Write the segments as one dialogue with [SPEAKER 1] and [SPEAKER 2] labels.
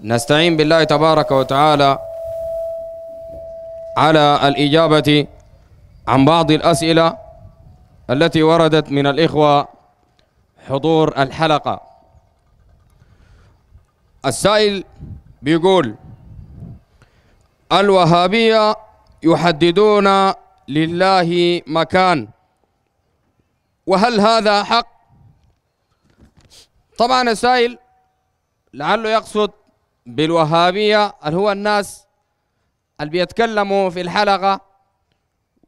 [SPEAKER 1] نستعين بالله تبارك وتعالى على الإجابة عن بعض الأسئلة التي وردت من الإخوة حضور الحلقة السائل بيقول الوهابية يحددون لله مكان وهل هذا حق؟ طبعا السائل لعله يقصد بالوهابية اللي هو الناس اللي بيتكلموا في الحلقة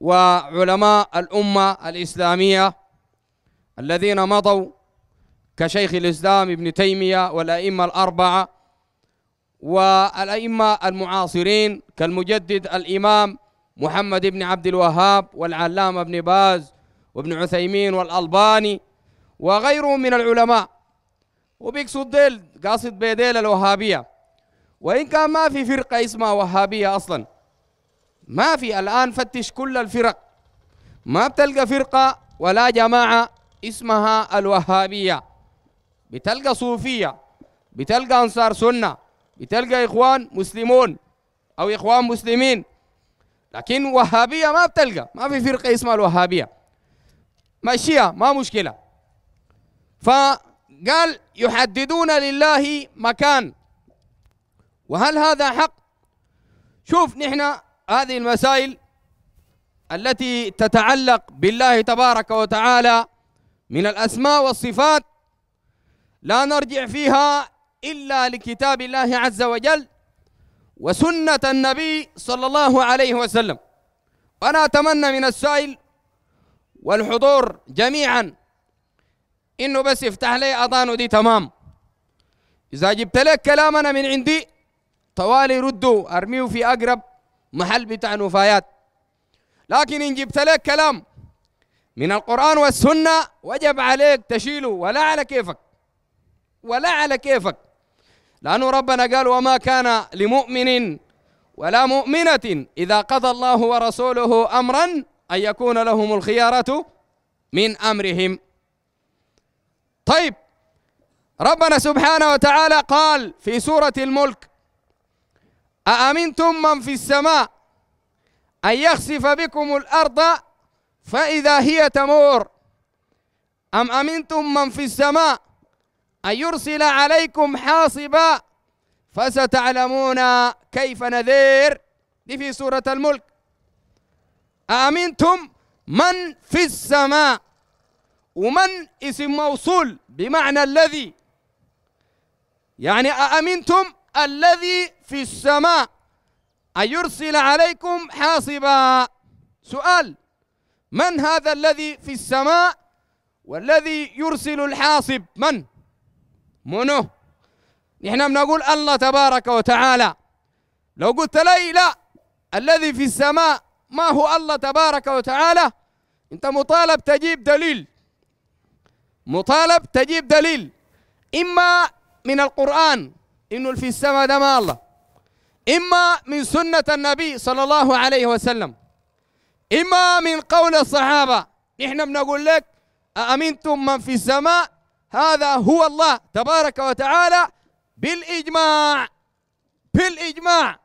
[SPEAKER 1] وعلماء الأمة الإسلامية الذين مضوا كشيخ الإسلام ابن تيمية والأئمة الأربعة والأئمة المعاصرين كالمجدد الإمام محمد بن عبد الوهاب والعلامة ابن باز وابن عثيمين والألباني وغيرهم من العلماء وبيقصد ديل قاصد بيديل الوهابية وإن كان ما في فرقة اسمها وهابية أصلا ما في الآن فتش كل الفرق ما بتلقى فرقة ولا جماعة اسمها الوهابية بتلقى صوفية بتلقى أنصار سنة بتلقى إخوان مسلمون أو إخوان مسلمين لكن وهابية ما بتلقى ما في فرقة اسمها الوهابية ماشية ما مشكلة فقال يحددون لله مكان وهل هذا حق شوف نحن هذه المسائل التي تتعلق بالله تبارك وتعالى من الأسماء والصفات لا نرجع فيها إلا لكتاب الله عز وجل وسنة النبي صلى الله عليه وسلم وأنا أتمنى من السائل والحضور جميعا إنه بس يفتح لي أضانه دي تمام إذا جبت لك كلامنا من عندي طوالي ردوا ارميه في اقرب محل بتاع نفايات لكن ان جبت لك كلام من القران والسنه وجب عليك تشيله ولا على كيفك ولا على كيفك لانه ربنا قال وما كان لمؤمن ولا مؤمنه اذا قضى الله ورسوله امرا ان يكون لهم الخياره من امرهم طيب ربنا سبحانه وتعالى قال في سوره الملك أأمنتم من في السماء أن يخسف بكم الأرض فإذا هي تمور أم أمنتم من في السماء أن يرسل عليكم حاصبا فستعلمون كيف نذير دي في سورة الملك أأمنتم من في السماء ومن اسم موصول بمعنى الذي يعني أأمنتم الذي في السماء أن يرسل عليكم حاصبا سؤال من هذا الذي في السماء والذي يرسل الحاصب من منو نحن بنقول الله تبارك وتعالى لو قلت لي لا الذي في السماء ما هو الله تبارك وتعالى انت مطالب تجيب دليل مطالب تجيب دليل اما من القرآن انه اللي في السماء ده ما الله اما من سنه النبي صلى الله عليه وسلم اما من قول الصحابه نحن بنقول لك أأمنتم من في السماء هذا هو الله تبارك وتعالى بالإجماع بالإجماع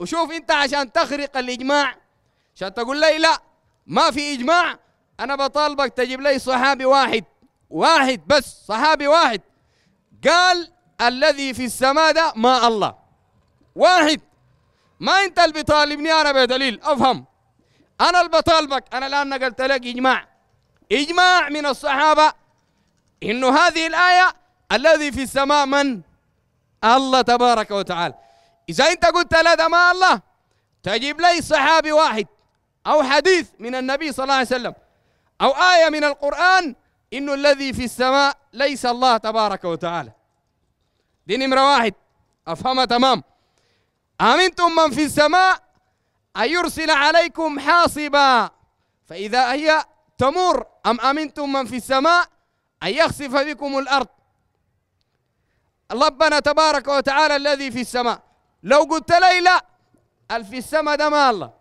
[SPEAKER 1] وشوف أنت عشان تخرق الإجماع عشان تقول لي لا ما في إجماع أنا بطالبك تجيب لي صحابي واحد واحد بس صحابي واحد قال الذي في السماء ده ما الله واحد ما انت اللي بتطالبني انا بدليل افهم انا اللي بطالبك انا الان نقلت لك اجماع اجماع من الصحابه انه هذه الايه الذي في السماء من الله تبارك وتعالى اذا انت قلت لا ده ما الله تجيب لي صحابي واحد او حديث من النبي صلى الله عليه وسلم او ايه من القران انه الذي في السماء ليس الله تبارك وتعالى دي نمرة واحد أفهمها تمام أمنتم من في السماء أن يرسل عليكم حاصبا فإذا هي تمر أم أمنتم من في السماء أن يخسف بكم الأرض ربنا تبارك وتعالى الذي في السماء لو قلت لي لا في السماء ده ما الله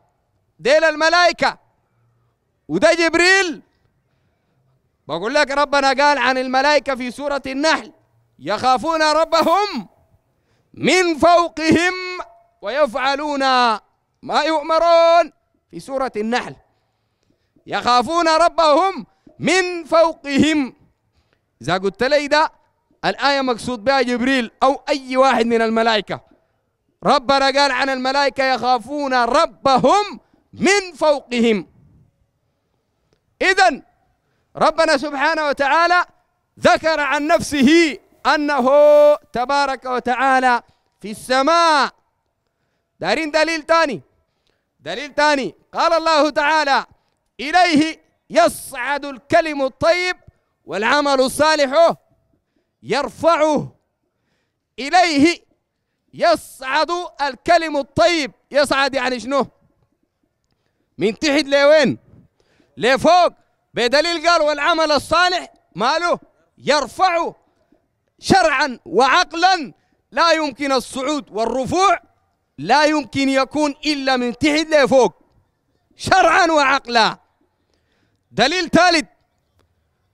[SPEAKER 1] ديل الملائكة وده جبريل بقول لك ربنا قال عن الملائكة في سورة النحل يخافون ربهم من فوقهم ويفعلون ما يؤمرون في سورة النحل يخافون ربهم من فوقهم إذا قلت لي ده الآية مقصود بها جبريل أو أي واحد من الملائكة ربنا قال عن الملائكة يخافون ربهم من فوقهم إذا ربنا سبحانه وتعالى ذكر عن نفسه أنه تبارك وتعالى في السماء دارين دليل ثاني دليل ثاني قال الله تعالى إليه يصعد الكلم الطيب والعمل الصالح يرفعه إليه يصعد الكلم الطيب يصعد يعني شنو من تحت لوين لفوق بدليل قال والعمل الصالح ماله يرفعه شرعا وعقلا لا يمكن الصعود والرفوع لا يمكن يكون إلا من تحت لفوق شرعا وعقلا دليل ثالث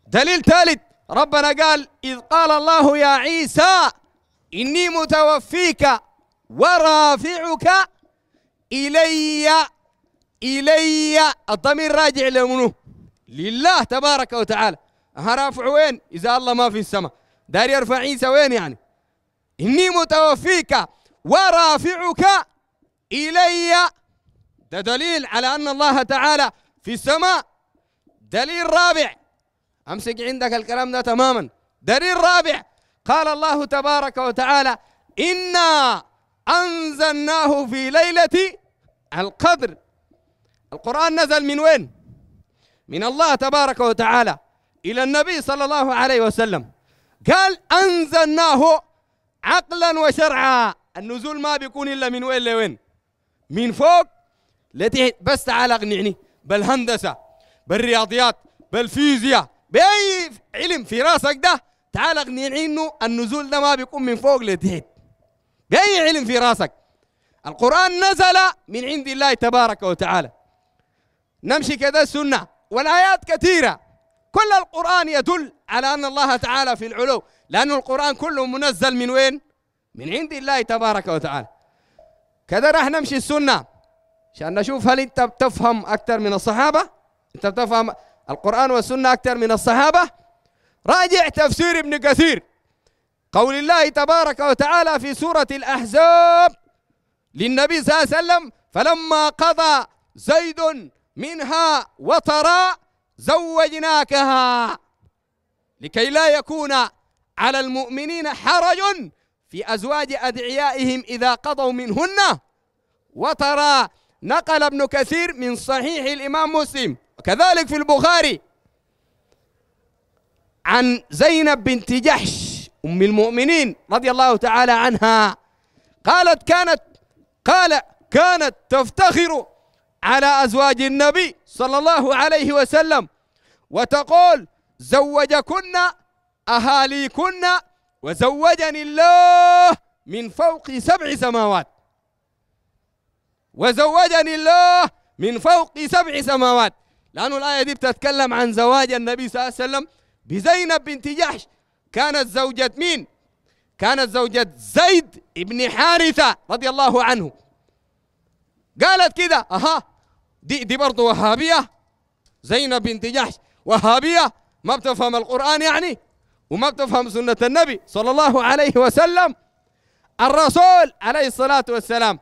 [SPEAKER 1] دليل ثالث ربنا قال إذ قال الله يا عيسى إني متوفيك ورافعك إلي إلي الضمير راجع لمنه لله تبارك وتعالى رافع وين إذا الله ما في السماء داري يرفع عيسى وين يعني إني متوفيك ورافعك إلي ده دليل على أن الله تعالى في السماء دليل رابع أمسك عندك الكلام ده تماما دليل رابع قال الله تبارك وتعالى إنا أنزلناه في ليلة القدر القرآن نزل من وين؟ من الله تبارك وتعالى إلى النبي صلى الله عليه وسلم قال أنزلناه عقلا وشرعا النزول ما بيكون إلا من وين لوين من فوق لتحت بس تعال أقنعني بالهندسة بالرياضيات بالفيزياء بأي علم في راسك ده تعال أقنعني إنه النزول ده ما بيكون من فوق لتحت بأي علم في راسك القرآن نزل من عند الله تبارك وتعالى نمشي كذا السنة والآيات كثيرة كل القرآن يدل على أن الله تعالى في العلو لأن القرآن كله منزل من وين؟ من عند الله تبارك وتعالى كذا راح نمشي السنة عشان نشوف هل أنت بتفهم أكثر من الصحابة؟ أنت بتفهم القرآن والسنة أكثر من الصحابة؟ راجع تفسير ابن كثير قول الله تبارك وتعالى في سورة الأحزاب للنبي صلى الله عليه وسلم فلما قضى زيد منها وطرا زوجناكها لكي لا يكون على المؤمنين حرج في أزواج أدعيائهم إذا قضوا منهن وترى نقل ابن كثير من صحيح الإمام مسلم وكذلك في البخاري عن زينب بنت جحش أم المؤمنين رضي الله تعالى عنها قالت كانت قال كانت تفتخر على أزواج النبي صلى الله عليه وسلم وتقول زوجكن أهاليكن وزوجني الله من فوق سبع سماوات وزوجني الله من فوق سبع سماوات لأن الآية دي بتتكلم عن زواج النبي صلى الله عليه وسلم بزينب بنت جحش كانت زوجة مين؟ كانت زوجة زيد بن حارثة رضي الله عنه قالت كده أها دي دي برضه وهابيه زينب بنت جحش وهابيه ما بتفهم القران يعني وما بتفهم سنه النبي صلى الله عليه وسلم الرسول عليه الصلاه والسلام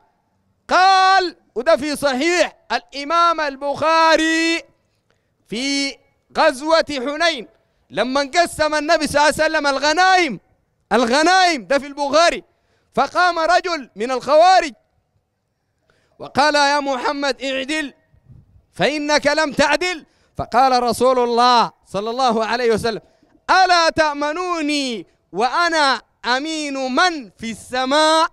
[SPEAKER 1] قال وده في صحيح الامام البخاري في غزوه حنين لما قسم النبي صلى الله عليه وسلم الغنائم الغنائم ده في البخاري فقام رجل من الخوارج وقال يا محمد اعدل فإنك لم تعدل فقال رسول الله صلى الله عليه وسلم ألا تأمنوني وأنا أمين من في السماء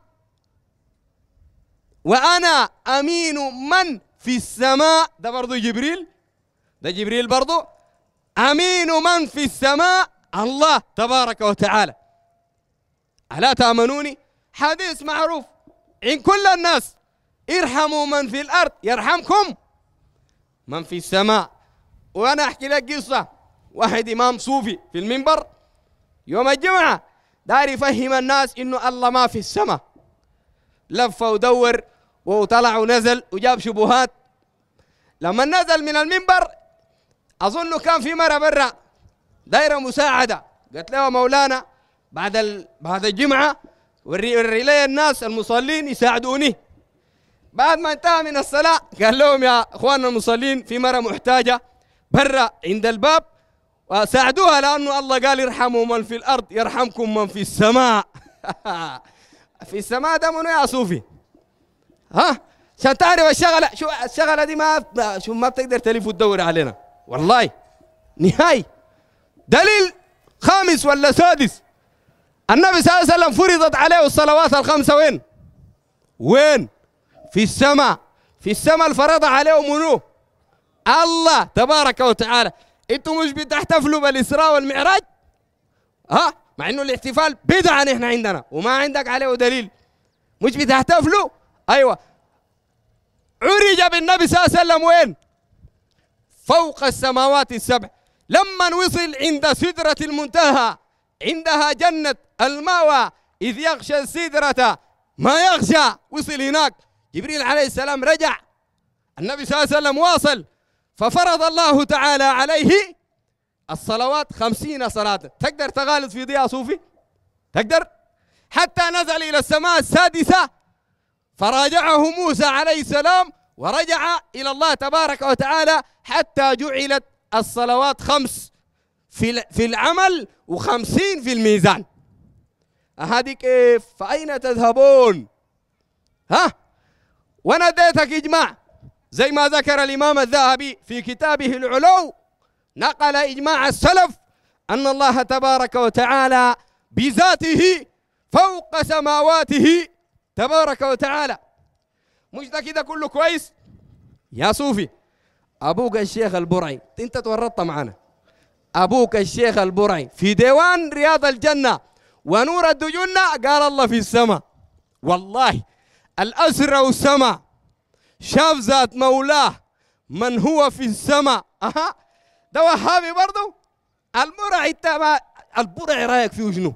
[SPEAKER 1] وأنا أمين من في السماء ده برضو جبريل ده جبريل برضو أمين من في السماء الله تبارك وتعالى ألا تأمنوني حديث معروف إن كل الناس ارحموا من في الأرض يرحمكم من في السماء وانا احكي لك قصه واحد امام صوفي في المنبر يوم الجمعه داير يفهم الناس انه الله ما في السماء لف ودور وطلع ونزل وجاب شبهات لما نزل من المنبر اظنه كان في مره برا دايره مساعده قالت له مولانا بعد ال... بعد الجمعه وري لي الناس المصلين يساعدوني بعد ما انتهى من الصلاة قال لهم يا اخواننا المصلين في مرة محتاجة برا عند الباب وساعدوها لأنه الله قال ارحموا من في الأرض يرحمكم من في السماء في السماء ده منو يا صوفي ها عشان تعرف الشغلة شو الشغلة دي ما شو ما بتقدر تلف وتدور علينا والله نهاية دليل خامس ولا سادس النبي صلى الله عليه وسلم فرضت عليه الصلوات الخمسة وين؟ وين؟ في السماء في السماء الفرض عليهم منو الله تبارك وتعالى انتوا مش بتحتفلوا بالاسراء والمعراج ها مع انه الاحتفال بدعه نحن عندنا وما عندك عليه دليل مش بتحتفلوا ايوه عرج بالنبي صلى الله عليه وسلم وين فوق السماوات السبع لما وصل عند سدرة المنتهى عندها جنة المأوى إذ يغشى السدرة ما يغشى وصل هناك جبريل عليه السلام رجع النبي صلى الله عليه وسلم واصل ففرض الله تعالى عليه الصلوات خمسين صلاة تقدر تغالط في ضياء صوفي تقدر حتى نزل إلى السماء السادسة فراجعه موسى عليه السلام ورجع إلى الله تبارك وتعالى حتى جعلت الصلوات خمس في في العمل وخمسين في الميزان هذه كيف فأين تذهبون ها وناديتك إجماع زي ما ذكر الإمام الذهبي في كتابه العلو نقل إجماع السلف أن الله تبارك وتعالى بذاته فوق سماواته تبارك وتعالى مش ده كده كله كويس يا صوفي أبوك الشيخ البرعي أنت تورطت معنا أبوك الشيخ البرعي في ديوان رياض الجنة ونور الدجنة قال الله في السماء والله الأسرى والسماء شاف ذات مولاه من هو في السماء أها ده وهابي برضه البرعي تبع البرعي رايك فيه شنو؟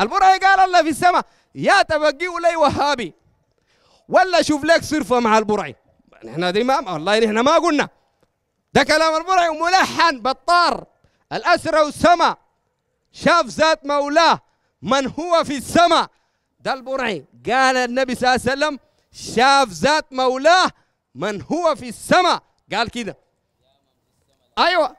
[SPEAKER 1] البرعي قال الله في السماء يا تبقي لي وهابي ولا شوف لك صرفة مع البرعي نحن دي ما والله نحن ما قلنا ده كلام البرعي ملحن بطار الأسرى والسماء شاف ذات مولاه من هو في السماء ده البرعي قال النبي صلى الله عليه وسلم شاف ذات مولاه من هو في السماء قال كده ايوه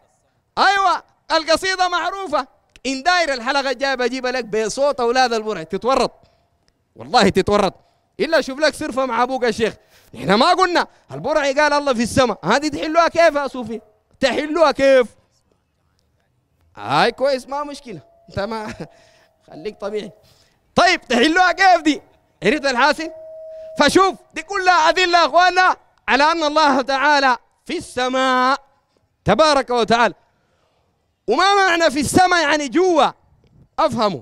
[SPEAKER 1] ايوه القصيده معروفه ان داير الحلقه الجايه بجيب لك بصوت اولاد البرعي تتورط والله تتورط الا شوف لك صرفه مع ابوك يا شيخ احنا ما قلنا البرعي قال الله في السماء هذه تحلوها كيف يا صوفي تحلوها كيف هاي كويس ما مشكله انت ما خليك طبيعي طيب تحلوها كيف دي عرفت الحاسن؟ فشوف دي كلها أدلة أخواننا على أن الله تعالى في السماء تبارك وتعالى وما معنى في السماء يعني جوا افهموا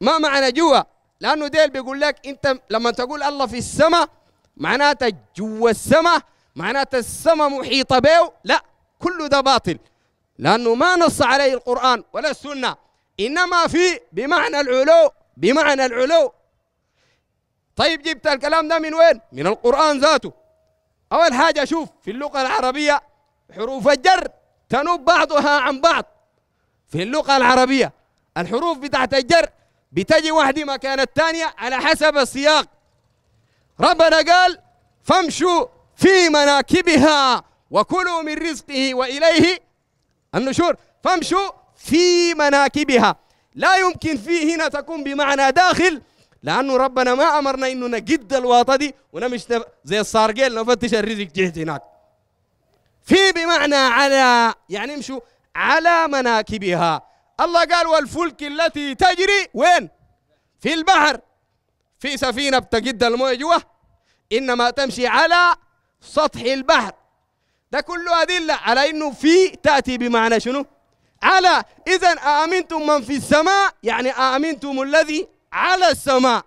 [SPEAKER 1] ما معنى جوا لانه ديل بيقول لك انت لما تقول الله في السماء معناته جوا السماء معناته السماء محيطه به لا كل ده باطل لانه ما نص عليه القران ولا السنه انما في بمعنى العلو بمعنى العلو طيب جبت الكلام ده من وين؟ من القرآن ذاته أول حاجة شوف في اللغة العربية حروف الجر تنوب بعضها عن بعض في اللغة العربية الحروف بتاعت الجر بتجي واحدة مكان الثانية على حسب السياق ربنا قال فامشوا في مناكبها وكلوا من رزقه وإليه النشور فامشوا في مناكبها لا يمكن فيه هنا تكون بمعنى داخل لانه ربنا ما امرنا انه نجد الواطه دي ونمشي زي لو نفتش الرزق جهت هناك في بمعنى على يعني امشوا على مناكبها الله قال والفلك التي تجري وين في البحر في سفينه بتجد المويه جوا انما تمشي على سطح البحر ده كله ادله على انه في تاتي بمعنى شنو على إذا أأمنتم من في السماء يعني أأمنتم الذي على السماء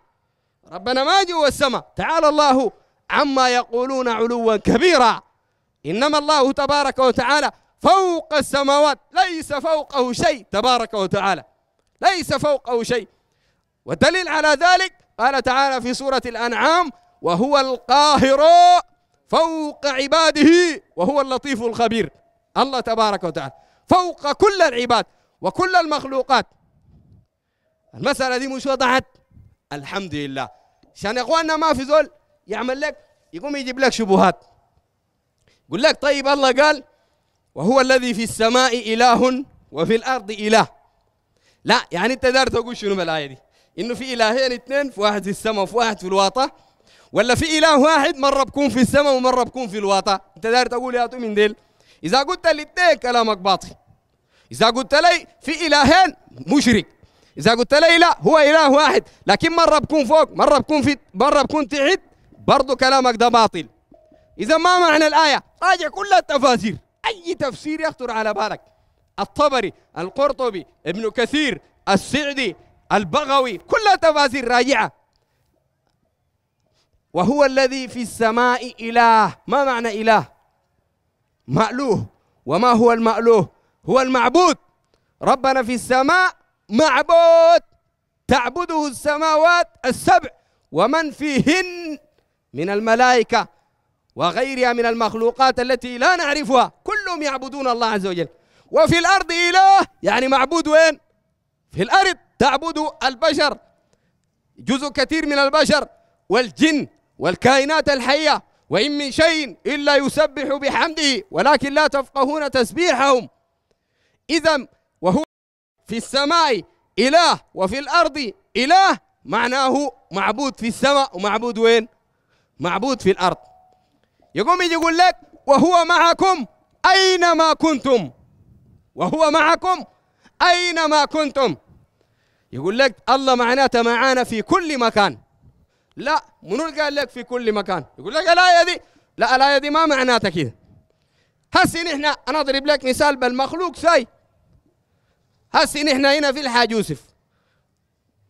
[SPEAKER 1] ربنا ما جوا السماء تعالى الله عما يقولون علوا كبيرا إنما الله تبارك وتعالى فوق السماوات ليس فوقه شيء تبارك وتعالى ليس فوقه شيء ودليل على ذلك قال تعالى في سورة الأنعام وهو القاهر فوق عباده وهو اللطيف الخبير الله تبارك وتعالى فوق كل العباد وكل المخلوقات المسألة دي مش وضحت الحمد لله عشان اخواننا ما في زول يعمل لك يقوم يجيب لك شبهات يقول لك طيب الله قال وهو الذي في السماء إله وفي الأرض إله لا يعني أنت دار تقول شنو بالآية دي إنه في إلهين اثنين في واحد في السماء وفي واحد في الواطة ولا في إله واحد مرة بكون في السماء ومرة بكون في الواطة أنت دار تقول يا تؤمن ديل إذا قلت الاثنين كلامك باطل إذا قلت لي في إلهين مشرك إذا قلت لي لا هو إله واحد لكن مرة بكون فوق مرة بكون في مرة بكون تعد برضه كلامك ده باطل إذا ما معنى الآية راجع كل التفاسير أي تفسير يخطر على بالك الطبري القرطبي ابن كثير السعدي البغوي كلها تفاسير راجعة وهو الذي في السماء إله ما معنى إله مألوه وما هو المألوه هو المعبود ربنا في السماء معبود تعبده السماوات السبع ومن فيهن من الملائكة وغيرها من المخلوقات التي لا نعرفها كلهم يعبدون الله عز وجل وفي الأرض إله يعني معبود وين؟ في الأرض تعبد البشر جزء كثير من البشر والجن والكائنات الحية وإن من شيء إلا يسبح بحمده ولكن لا تفقهون تسبيحهم إذا وهو في السماء إله وفي الأرض إله معناه معبود في السماء ومعبود وين معبود في الأرض يقوم يجي يقول لك وهو معكم أينما كنتم وهو معكم أينما كنتم يقول لك الله معناته معانا في كل مكان لا منو قال لك في كل مكان يقول لك الآية دي لا الآية دي ما معناتها كذا هسي نحن أنا أضرب لك مثال بالمخلوق ساي هسي نحن هنا في الحاج يوسف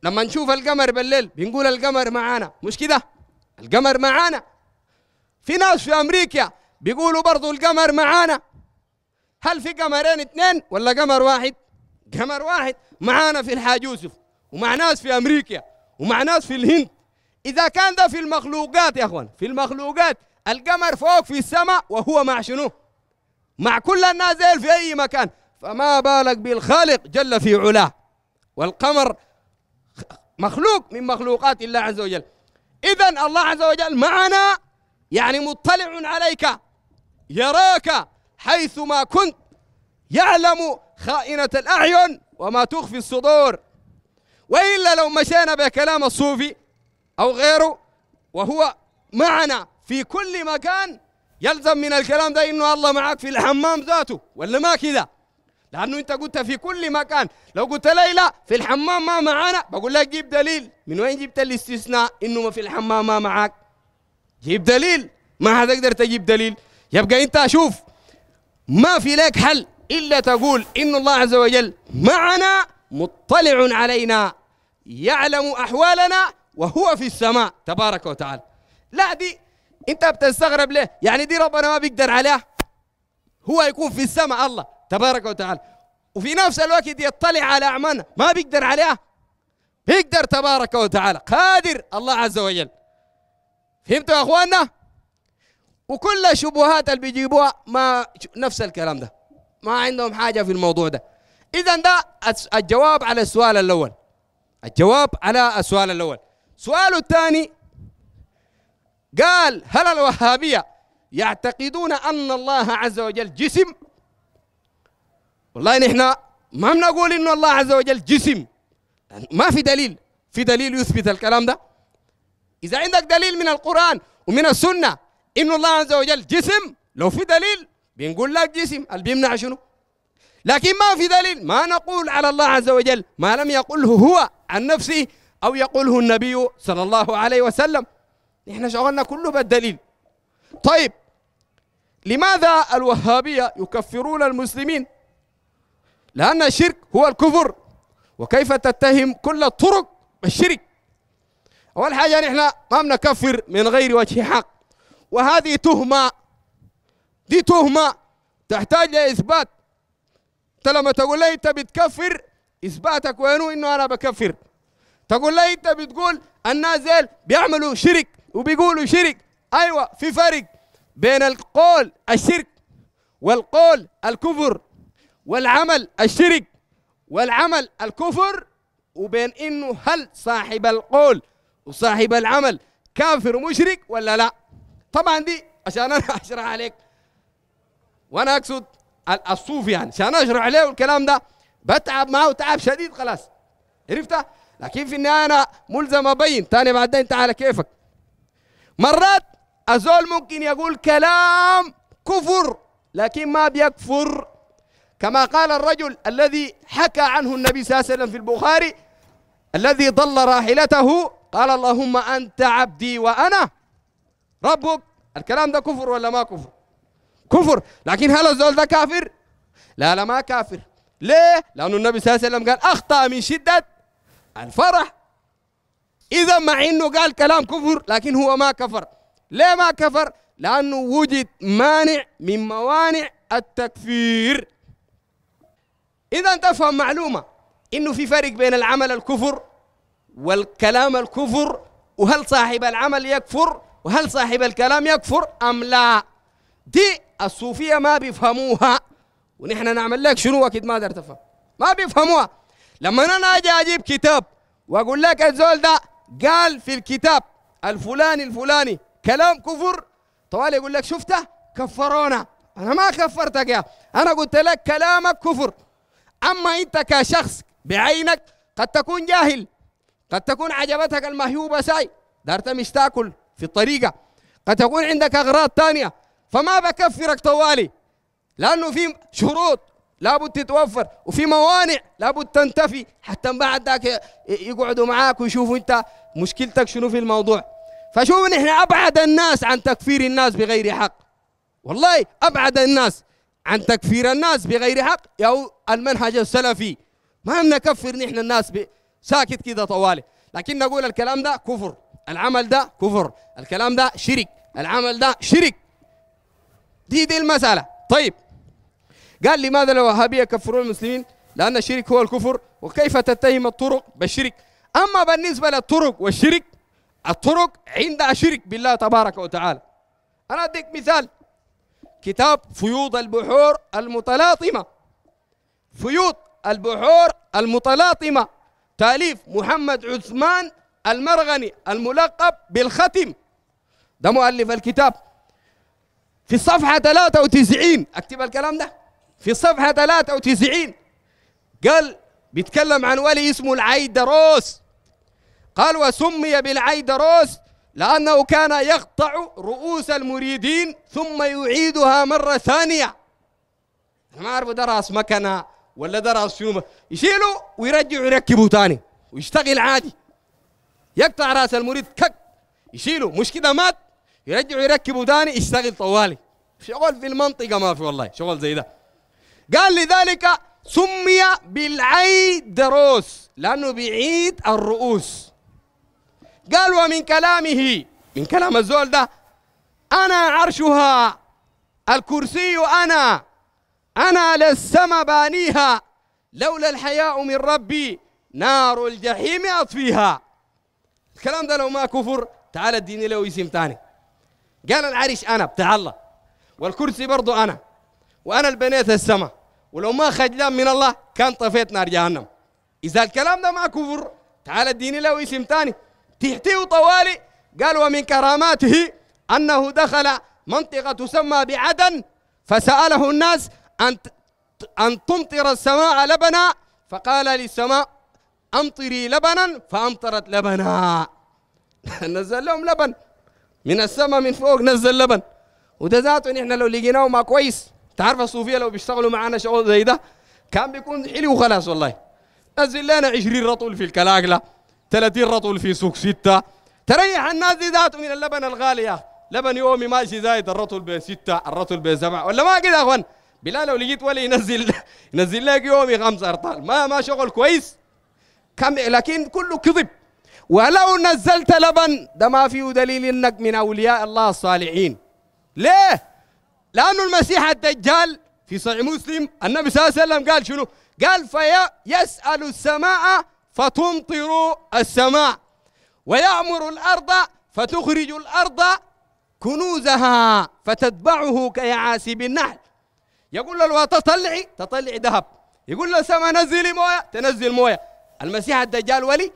[SPEAKER 1] لما نشوف القمر بالليل بنقول القمر معانا مش كده القمر معانا في ناس في أمريكا بيقولوا برضو القمر معانا هل في قمرين اثنين ولا قمر واحد قمر واحد معانا في الحاج يوسف ومع ناس في أمريكا ومع ناس في الهند إذا كان ده في المخلوقات يا أخوان في المخلوقات القمر فوق في السماء وهو مع شنو؟ مع كل الناس في أي مكان فما بالك بالخالق جل في علاه والقمر مخلوق من مخلوقات الله عز وجل إذا الله عز وجل معنا يعني مطلع عليك يراك حيث ما كنت يعلم خائنة الأعين وما تخفي الصدور وإلا لو مشينا بكلام الصوفي أو غيره وهو معنا في كل مكان يلزم من الكلام ده إنه الله معك في الحمام ذاته ولا ما كذا لأنه أنت قلت في كل مكان لو قلت لي لا في الحمام ما معنا بقول لك جيب دليل من وين جبت الاستثناء إنه ما في الحمام ما معك جيب دليل ما حتقدر تجيب دليل يبقى أنت أشوف ما في لك حل إلا تقول إن الله عز وجل معنا مطلع علينا يعلم أحوالنا وهو في السماء تبارك وتعالى لا دي انت بتستغرب ليه يعني دي ربنا ما بيقدر عليها هو يكون في السماء الله تبارك وتعالى وفي نفس الوقت يطلع على اعمالنا ما بيقدر عليها بيقدر تبارك وتعالى قادر الله عز وجل فهمتوا يا اخواننا وكل الشبهات اللي بيجيبوها ما نفس الكلام ده ما عندهم حاجه في الموضوع ده اذا ده الجواب على السؤال الاول الجواب على السؤال الاول سؤاله الثاني قال هل الوهابية يعتقدون أن الله عز وجل جسم والله نحن ما بنقول ان الله عز وجل جسم ما في دليل في دليل يثبت الكلام ده إذا عندك دليل من القرآن ومن السنة إن الله عز وجل جسم لو في دليل بنقول لك جسم اللي بيمنع شنو لكن ما في دليل ما نقول على الله عز وجل ما لم يقله هو عن نفسه أو يقوله النبي صلى الله عليه وسلم نحن شغلنا كله بالدليل طيب لماذا الوهابية يكفرون المسلمين لأن الشرك هو الكفر وكيف تتهم كل الطرق الشرك أول حاجة نحن ما بنكفر من غير وجه حق وهذه تهمة دي تهمة تحتاج لإثبات أنت لما تقول لي أنت بتكفر إثباتك وينو إنه أنا بكفر تقول لي انت بتقول الناس ديل بيعملوا شرك وبيقولوا شرك ايوه في فرق بين القول الشرك والقول الكفر والعمل الشرك والعمل الكفر وبين انه هل صاحب القول وصاحب العمل كافر ومشرك ولا لا طبعا دي عشان انا اشرح عليك وانا اقصد الصوفي يعني عشان اشرح عليه الكلام ده بتعب معه تعب شديد خلاص عرفت لكن في النهايه انا ملزم ابين تاني بعدين انت على كيفك مرات الزول ممكن يقول كلام كفر لكن ما بيكفر كما قال الرجل الذي حكى عنه النبي صلى الله عليه وسلم في البخاري الذي ضل راحلته قال اللهم انت عبدي وانا ربك الكلام ده كفر ولا ما كفر كفر لكن هل الزول ده كافر لا لا ما كافر ليه لأن النبي صلى الله عليه وسلم قال اخطا من شده الفرح إذا مع إنه قال كلام كفر لكن هو ما كفر ليه ما كفر؟ لأنه وجد مانع من موانع التكفير إذا تفهم معلومة إنه في فرق بين العمل الكفر والكلام الكفر وهل صاحب العمل يكفر وهل صاحب الكلام يكفر أم لا دي الصوفية ما بيفهموها ونحن نعمل لك شنو أكيد ما تفهم ما بيفهموها لما انا اجي اجيب كتاب واقول لك الزول ده قال في الكتاب الفلاني الفلاني كلام كفر طوال يقول لك شفته كفرونا انا ما كفرتك يا انا قلت لك كلامك كفر اما انت كشخص بعينك قد تكون جاهل قد تكون عجبتك المهيوبه ساي دارت مش تاكل في الطريقه قد تكون عندك اغراض ثانيه فما بكفرك طوالي لانه في شروط لابد تتوفر وفي موانع لابد تنتفي حتى بعد ذاك يقعدوا معاك ويشوفوا انت مشكلتك شنو في الموضوع فشوف نحن ابعد الناس عن تكفير الناس بغير حق والله ابعد الناس عن تكفير الناس بغير حق او المنهج السلفي ما نكفر نحن الناس ساكت كده طوالي لكن نقول الكلام ده كفر العمل ده كفر الكلام ده شرك العمل ده شرك دي دي المساله طيب قال لماذا الوهابية كفروا المسلمين لأن الشرك هو الكفر وكيف تتهم الطرق بالشرك أما بالنسبة للطرق والشرك الطرق عندها شرك بالله تبارك وتعالى أنا أديك مثال كتاب فيوض البحور المتلاطمة فيوض البحور المتلاطمة تأليف محمد عثمان المرغني الملقب بالختم ده مؤلف الكتاب في الصفحة 93 اكتب الكلام ده في صفحة 93 قال بيتكلم عن ولي اسمه العيدروس قال وسمي بالعيدروس لأنه كان يقطع رؤوس المريدين ثم يعيدها مرة ثانية أنا ما أعرف دراس مكنة ولا دراس شنو يشيلوا ويرجعوا يركبوا ثاني ويشتغل عادي يقطع راس المريد كك يشيلوا مش كده مات يرجعوا يركبوا ثاني يشتغل طوالي شغل في المنطقة ما في والله شغل زي ده قال لذلك سمي بالعيدروس لأنه بعيد الرؤوس قال ومن كلامه من كلام الزول ده أنا عرشها الكرسي أنا أنا للسما بانيها لولا الحياء من ربي نار الجحيم أطفيها الكلام ده لو ما كفر تعال اديني له اسم ثاني قال العرش أنا بتاع الله والكرسي برضو أنا وأنا اللي بنيت السما ولو ما خجلان من الله كان طفيت نار جهنم إذا الكلام ده ما كفر تعال اديني له اسم ثاني تحتيه طوالي قال ومن كراماته أنه دخل منطقة تسمى بعدن فسأله الناس أن أن تمطر السماء لبنا فقال للسماء أمطري لبنا فأمطرت لبنا نزل لهم لبن من السماء من فوق نزل لبن وده ذاته نحن لو لقيناه ما كويس تعرف الصوفيه لو بيشتغلوا معنا شغل زي ده كان بيكون حلو وخلاص والله نزل لنا 20 رطل في الكلاكلة 30 رطل في سوق ستة تريح الناس دي ذاته من اللبن الغالية لبن يومي ماشي زايد الرطل بستة الرطل بسبعة ولا ما كده يا اخوان بلا لو لقيت ولا ينزل ينزل لك يومي خمسة ارطال ما ما شغل كويس كم لكن كله كذب ولو نزلت لبن ده ما فيه دليل انك من اولياء الله الصالحين ليه لأنه المسيح الدجال في صحيح مسلم النبي صلى الله عليه وسلم قال شنو؟ قال فيا يسأل السماء فتمطر السماء ويأمر الأرض فتخرج الأرض كنوزها فتتبعه كيعاسب النحل يقول له تطلعي تطلعي ذهب يقول له السماء نزلي مويه تنزل مويه المسيح الدجال ولي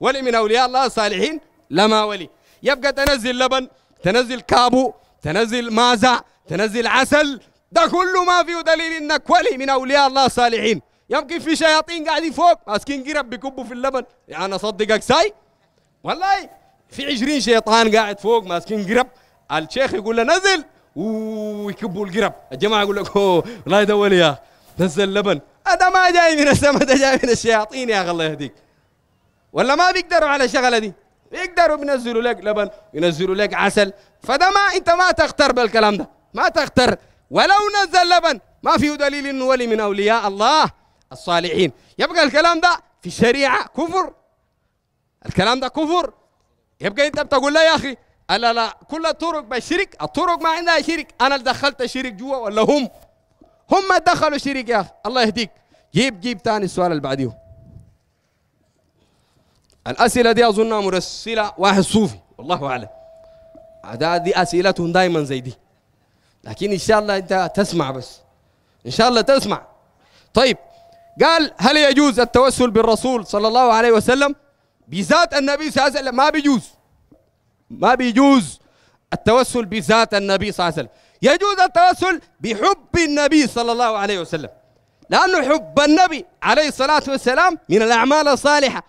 [SPEAKER 1] ولي من اولياء الله الصالحين لما ولي يبقى تنزل لبن تنزل كابو تنزل مازا تنزل العسل ده كله ما فيه دليل انك ولي من اولياء الله صالحين يمكن في شياطين قاعدين فوق ماسكين قرب بيكبوا في اللبن يعني اصدقك ساي والله في عشرين شيطان قاعد فوق ماسكين قرب الشيخ يقول له نزل ويكبوا القرب الجماعه يقول لك اوه والله ده ولي نزل لبن هذا ما جاي من السماء ده جاي من الشياطين يا اخي الله يهديك ولا ما بيقدروا على الشغله دي بيقدروا بينزلوا لك لبن ينزلوا لك عسل فده ما انت ما تختار بالكلام ده ما تغتر ولو نزل لبن ما في دليل انه ولي من اولياء الله الصالحين يبقى الكلام ده في الشريعه كفر الكلام ده كفر يبقى انت بتقول لا يا اخي الا لا كل الطرق بشرك الطرق ما عندها شرك انا اللي دخلت الشرك جوا ولا هم هم دخلوا شرك يا اخي الله يهديك جيب جيب ثاني السؤال اللي بعديه الاسئله دي اظنها مرسله واحد صوفي والله اعلم دي اسئلتهم دائما زي دي لكن ان شاء الله انت تسمع بس ان شاء الله تسمع طيب قال هل يجوز التوسل بالرسول صلى الله عليه وسلم بذات النبي صلى الله عليه وسلم ما بيجوز ما بيجوز التوسل بذات النبي صلى الله عليه وسلم يجوز التوسل بحب النبي صلى الله عليه وسلم لأنه حب النبي عليه الصلاة والسلام من الأعمال الصالحة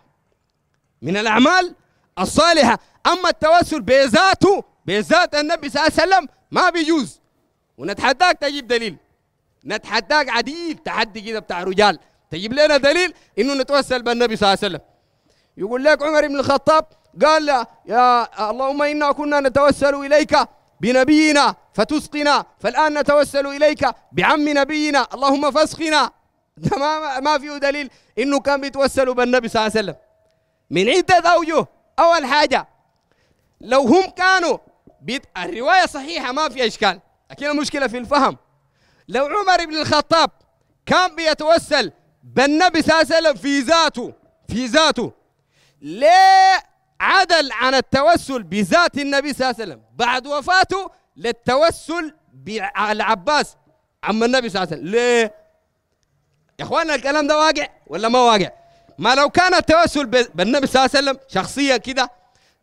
[SPEAKER 1] من الأعمال الصالحة أما التوسل بذاته بذات النبي صلى الله عليه وسلم ما بيجوز ونتحداك تجيب دليل نتحداك عديل تحدي كده بتاع رجال تجيب لنا دليل انه نتوسل بالنبي صلى الله عليه وسلم يقول لك عمر بن الخطاب قال له يا اللهم انا كنا نتوسل اليك بنبينا فتسقنا فالان نتوسل اليك بعم نبينا اللهم فاسقنا ما ما فيه دليل انه كان بيتوسلوا بالنبي صلى الله عليه وسلم من عده اوجه اول حاجه لو هم كانوا بيت... الروايه صحيحه ما في اشكال لكن المشكلة في الفهم لو عمر بن الخطاب كان بيتوسل بالنبي صلى الله عليه وسلم في ذاته في ذاته ليه عدل عن التوسل بذات النبي صلى الله عليه وسلم بعد وفاته للتوسل بالعباس عم النبي صلى الله عليه وسلم ليه يا اخوانا الكلام ده واقع ولا ما واقع ما لو كان التوسل بالنبي صلى الله عليه وسلم شخصية كده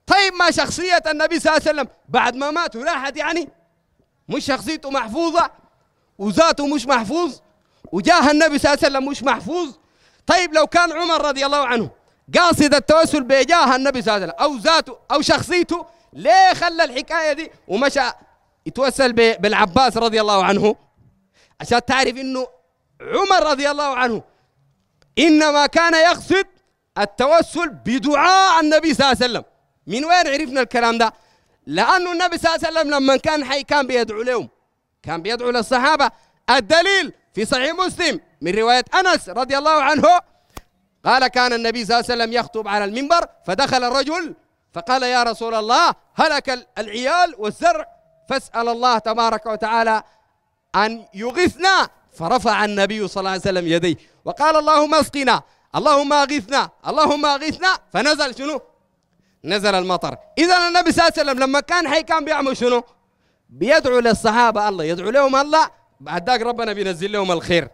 [SPEAKER 1] طيب ما شخصية النبي صلى الله عليه وسلم بعد ما مات راحت يعني مش شخصيته محفوظة وذاته مش محفوظ وجاه النبي صلى الله عليه وسلم مش محفوظ طيب لو كان عمر رضي الله عنه قاصد التوسل بجاه النبي صلى الله عليه وسلم أو ذاته أو شخصيته ليه خلى الحكاية دي ومشى يتوسل بالعباس رضي الله عنه عشان تعرف انه عمر رضي الله عنه انما كان يقصد التوسل بدعاء النبي صلى الله عليه وسلم من وين عرفنا الكلام ده لأنه النبي صلى الله عليه وسلم لما كان حي كان بيدعو لهم كان بيدعو للصحابة الدليل في صحيح مسلم من رواية أنس رضي الله عنه قال كان النبي صلى الله عليه وسلم يخطب على المنبر فدخل الرجل فقال يا رسول الله هلك العيال والزرع فاسأل الله تبارك وتعالى أن يغثنا فرفع النبي صلى الله عليه وسلم يديه وقال اللهم اسقنا اللهم اغثنا اللهم اغثنا فنزل شنو نزل المطر إذا النبي صلى الله عليه وسلم لما كان حي كان بيعمل شنو بيدعو للصحابة الله يدعو لهم الله بعد ذاك ربنا بينزل لهم الخير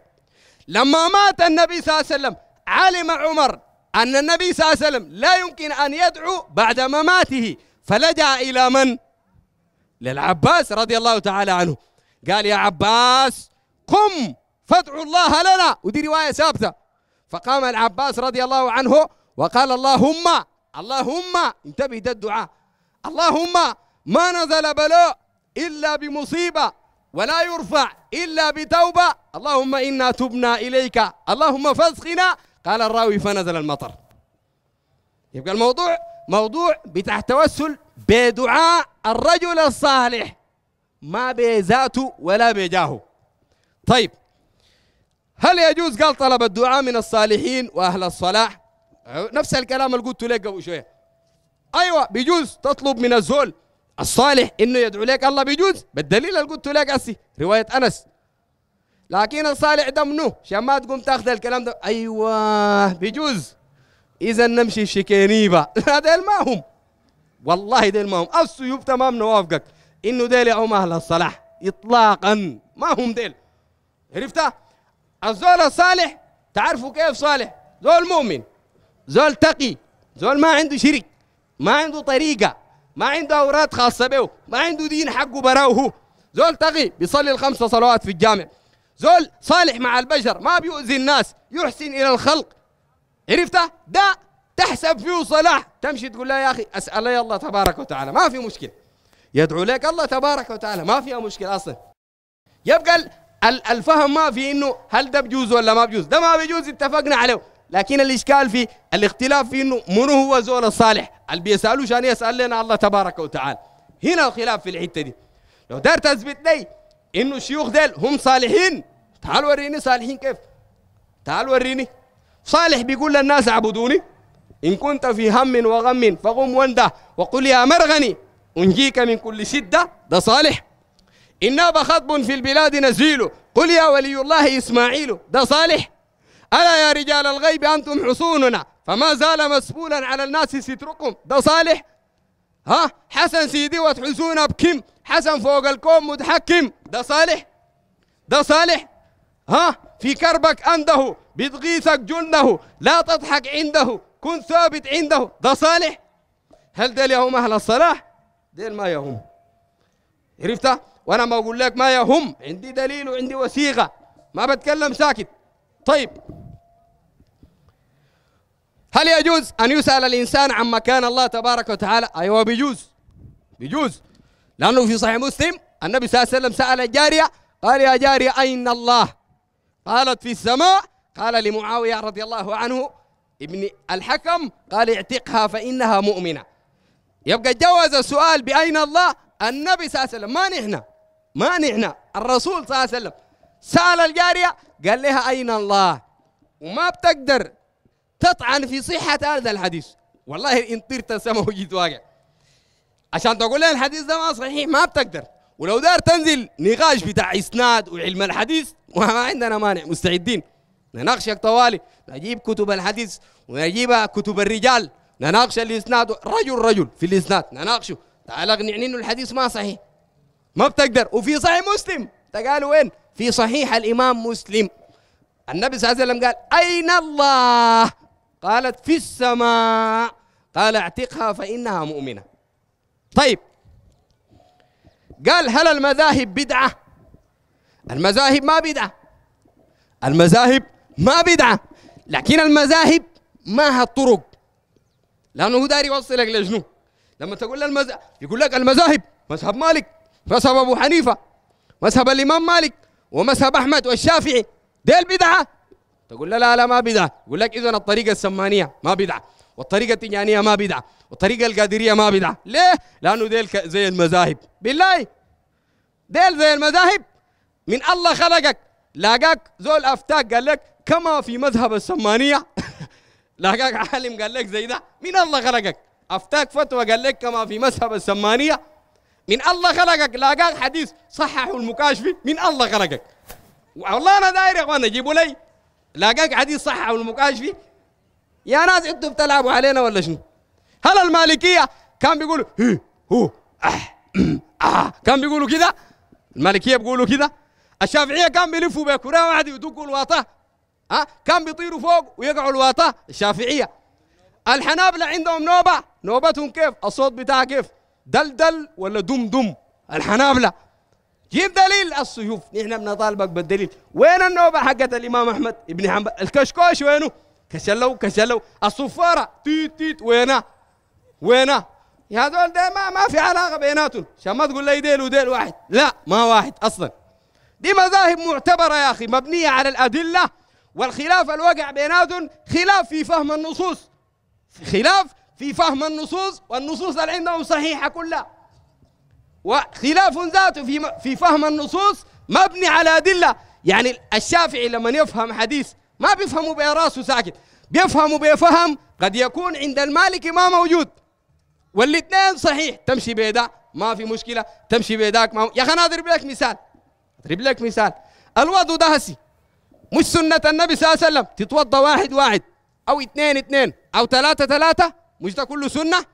[SPEAKER 1] لما مات النبي صلى الله عليه وسلم علم عمر أن النبي صلى الله عليه وسلم لا يمكن أن يدعو بعد مماته فلجأ إلى من؟ للعباس رضي الله تعالى عنه قال يا عباس قم فادعوا الله لنا ودي رواية ثابتة فقام العباس رضي الله عنه وقال اللهم اللهم انتبه ده الدعاء اللهم ما نزل بلاء إلا بمصيبة ولا يرفع إلا بتوبة اللهم إنا تبنا إليك اللهم فاسقنا قال الراوي فنزل المطر يبقى الموضوع موضوع بتاع توسل بدعاء الرجل الصالح ما بذاته ولا بجاهه طيب هل يجوز قال طلب الدعاء من الصالحين وأهل الصلاح نفس الكلام اللي قلته لك قبل شويه ايوه بيجوز تطلب من الزول الصالح انه يدعو لك الله بيجوز بالدليل اللي قلته لك اسي روايه انس لكن الصالح ده منو عشان ما تقوم تاخذ الكلام ده ايوه بيجوز اذا نمشي شكينيبا هذول ما هم والله ديل ما هم السيوف تمام نوافقك انه ديل يعوم اهل الصلاح اطلاقا ما هم ديل عرفتها الزول الصالح تعرفوا كيف صالح زول مؤمن زول تقي زول ما عنده شرك ما عنده طريقة ما عنده أوراد خاصة به ما عنده دين حقه براه هو زول تقي بيصلي الخمسة صلوات في الجامع زول صالح مع البشر ما بيؤذي الناس يحسن إلى الخلق عرفته ده تحسب فيه صلاح تمشي تقول لا يا أخي أسأل الله تبارك وتعالى ما في مشكلة يدعو لك الله تبارك وتعالى ما فيها مشكلة أصلا يبقى الفهم ما في إنه هل ده بجوز ولا ما بجوز ده ما بجوز اتفقنا عليه لكن الإشكال في الاختلاف في إنه منو هو زول الصالح اللي بيسألوا شان يسأل لنا الله تبارك وتعالى هنا الخلاف في الحتة دي لو دار تثبت لي إنه الشيوخ ديل هم صالحين تعال وريني صالحين كيف تعال وريني صالح بيقول للناس اعبدوني إن كنت في هم وغم فقم وانده وقل يا مرغني أنجيك من كل شدة ده صالح إناب خطب في البلاد نزيل قل يا ولي الله إسماعيل ده صالح ألا يا رجال الغيب أنتم حصوننا فما زال مسؤولا على الناس ستركم ده صالح ها حسن سيدي وتحسون بكم حسن فوق الكوم متحكم ده صالح ده صالح ها في كربك أنده بتغيثك جنده لا تضحك عنده كن ثابت عنده ده صالح هل ديل يهم أهل الصلاح ديل ما يهم عرفتها وأنا ما أقول لك ما يهم عندي دليل وعندي وثيقة ما بتكلم ساكت طيب هل يجوز أن يسأل الإنسان عن مكان الله تبارك وتعالى أيوة بيجوز بيجوز لأنه في صحيح مسلم النبي صلى الله عليه وسلم سأل الجارية قال يا جارية أين الله قالت في السماء قال لمعاوية رضي الله عنه ابن الحكم قال اعتقها فإنها مؤمنة يبقى تجاوز السؤال بأين الله النبي صلى الله عليه وسلم ما نحن ما نحن الرسول صلى الله عليه وسلم سأل الجارية قال لها أين الله وما بتقدر تطعن في صحة هذا الحديث والله إن طرت السماء وجيت واقع عشان تقول لي الحديث ده ما صحيح ما بتقدر ولو دار تنزل نقاش بتاع إسناد وعلم الحديث ما عندنا مانع مستعدين نناقشك طوالي نجيب كتب الحديث ونجيب كتب الرجال نناقش الإسناد رجل رجل في الإسناد نناقشه تعال أقنعني إنه الحديث ما صحيح ما بتقدر وفي صحيح مسلم تقالوا وين في صحيح الإمام مسلم النبي صلى الله عليه وسلم قال أين الله قالت في السماء قال اعتقها فإنها مؤمنة طيب قال هل المذاهب بدعة المذاهب ما بدعة المذاهب ما بدعة لكن المذاهب ما هالطرق لأنه هو داري يوصلك لجنو لما تقول المذاهب يقول لك المذاهب مذهب مالك مذهب أبو حنيفة مذهب الإمام مالك ومذهب أحمد والشافعي ديل بدعة تقول لا لا لا ما بدعة يقول لك إذا الطريقة السمانية ما بدعة والطريقة التجانية ما بدعة والطريقة القادرية ما بدعة ليه؟ لأنه ديل زي المذاهب بالله ديل زي المذاهب من الله خلقك لاقاك زول أفتاك قال لك كما في مذهب السمانية لاقاك عالم قال لك زي ده من الله خلقك أفتاك فتوى قال لك كما في مذهب السمانية من الله خلقك لاقاك حديث صححه المكاشفي من الله خلقك والله أنا داير يا أخوانا جيبوا لي لاقاك حديث صح او المقاش فيه يا ناس انتوا بتلعبوا علينا ولا شنو هل المالكيه كان بيقولوا هي هو اه اه كان بيقولوا كده المالكيه بيقولوا كده الشافعيه كان بيلفوا بكره واحده يدقوا الواطه ها كان بيطيروا فوق ويقعوا الواطه الشافعيه الحنابله عندهم نوبه نوبتهم كيف الصوت بتاعها كيف دلدل ولا دم دم الحنابله جيب دليل السيوف نحن بنطالبك بالدليل وين النوبة حقت الإمام أحمد ابن حنبل الكشكوش وينه كشلو كشلو الصفارة تيت تيت وينه وينه يا دول ده ما, ما في علاقة بيناتهم عشان ما تقول لي ديل وديل واحد لا ما واحد أصلا دي مذاهب معتبرة يا أخي مبنية على الأدلة والخلاف الواقع بيناتهم خلاف في فهم النصوص خلاف في فهم النصوص والنصوص اللي عندهم صحيحة كلها وخلاف ذاته في في فهم النصوص مبني على أدلة يعني الشافعي لما يفهم حديث ما بيفهمه براسه ساكت بيفهمه بفهم قد يكون عند المالكي ما موجود والاثنين صحيح تمشي بيدا ما في مشكلة تمشي بيداك ما يا أخي أنا أضرب لك مثال أضرب لك مثال الوضوء ده هسي مش سنة النبي صلى الله عليه وسلم تتوضى واحد واحد أو اثنين اثنين أو ثلاثة ثلاثة مش ده كله سنة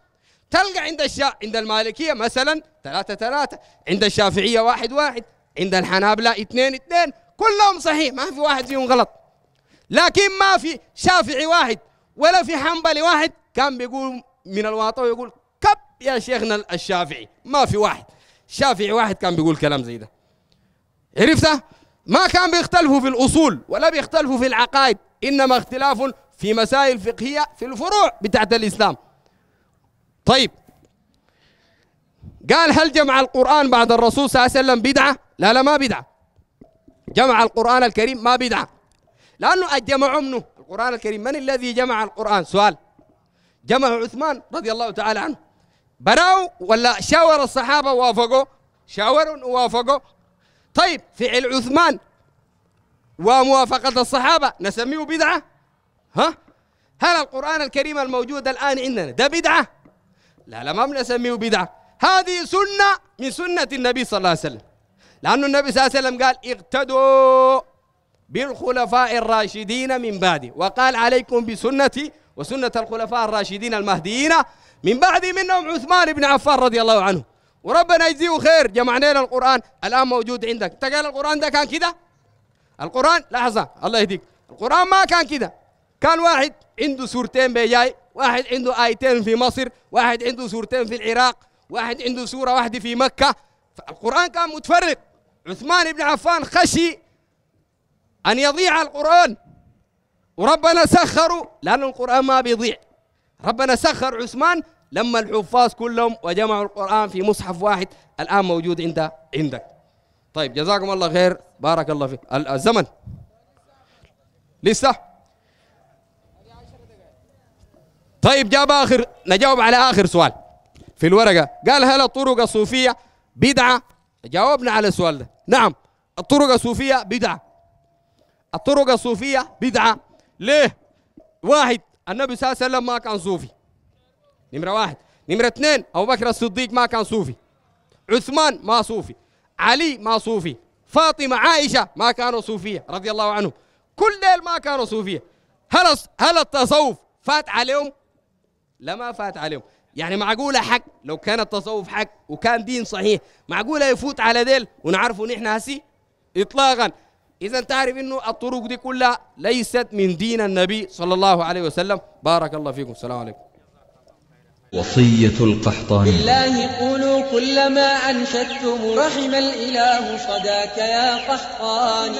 [SPEAKER 1] تلقى عند الشا... عند المالكية مثلا ثلاثة ثلاثة عند الشافعية واحد واحد عند الحنابلة اثنين اثنين كلهم صحيح ما في واحد فيهم غلط لكن ما في شافعي واحد ولا في حنبلي واحد كان بيقول من الواطوي يقول كب يا شيخنا الشافعي ما في واحد شافعي واحد كان بيقول كلام زي ده عرفته ما كان بيختلفوا في الأصول ولا بيختلفوا في العقائد إنما اختلاف في مسائل فقهية في الفروع بتاعت الإسلام طيب قال هل جمع القرآن بعد الرسول صلى الله عليه وسلم بدعة؟ لا لا ما بدعة جمع القرآن الكريم ما بدعة لأنه أجمع منه القرآن الكريم من الذي جمع القرآن؟ سؤال جمع عثمان رضي الله تعالى عنه براو ولا شاور الصحابة وافقوا شاوروا ووافقوا طيب فعل عثمان وموافقة الصحابة نسميه بدعة ها هل القرآن الكريم الموجود الآن عندنا ده بدعة لا لا ما بنسميه بدعة هذه سنة من سنة النبي صلى الله عليه وسلم لأن النبي صلى الله عليه وسلم قال اقتدوا بالخلفاء الراشدين من بعدي وقال عليكم بسنتي وسنة الخلفاء الراشدين المهديين من بعدي منهم عثمان بن عفان رضي الله عنه وربنا يجزيه خير جمعنا لنا القرآن الآن موجود عندك أنت قال القرآن ده كان كده القرآن لحظة الله يهديك القرآن ما كان كده كان واحد عنده سورتين بيجاي واحد عنده آيتين في مصر واحد عنده سورتين في العراق واحد عنده سورة واحدة في مكة القرآن كان متفرق عثمان بن عفان خشي أن يضيع القرآن وربنا سخره لأن القرآن ما بيضيع ربنا سخر عثمان لما الحفاظ كلهم وجمعوا القرآن في مصحف واحد الآن موجود عند عندك طيب جزاكم الله خير بارك الله فيك الزمن لسه طيب جاب آخر نجاوب على آخر سؤال في الورقة قال هل الطرق الصوفية بدعة جاوبنا على السؤال ده نعم الطرق الصوفية بدعة الطرق الصوفية بدعة ليه واحد النبي صلى الله عليه وسلم ما كان صوفي نمرة واحد نمرة اثنين أبو بكر الصديق ما كان صوفي عثمان ما صوفي علي ما صوفي فاطمة عائشة ما كانوا صوفية رضي الله عنهم كل ديل ما كانوا صوفية هل هل التصوف فات عليهم لا ما فات عليهم يعني معقولة حق لو كان التصوف حق وكان دين صحيح معقولة يفوت على ديل ونعرفه نحن هسي إطلاقا إذا تعرف إنه الطرق دي كلها ليست من دين النبي صلى الله عليه وسلم بارك الله فيكم السلام عليكم وصية القحطاني بالله قولوا كلما أنشدتم رحم الإله صداك يا قحطاني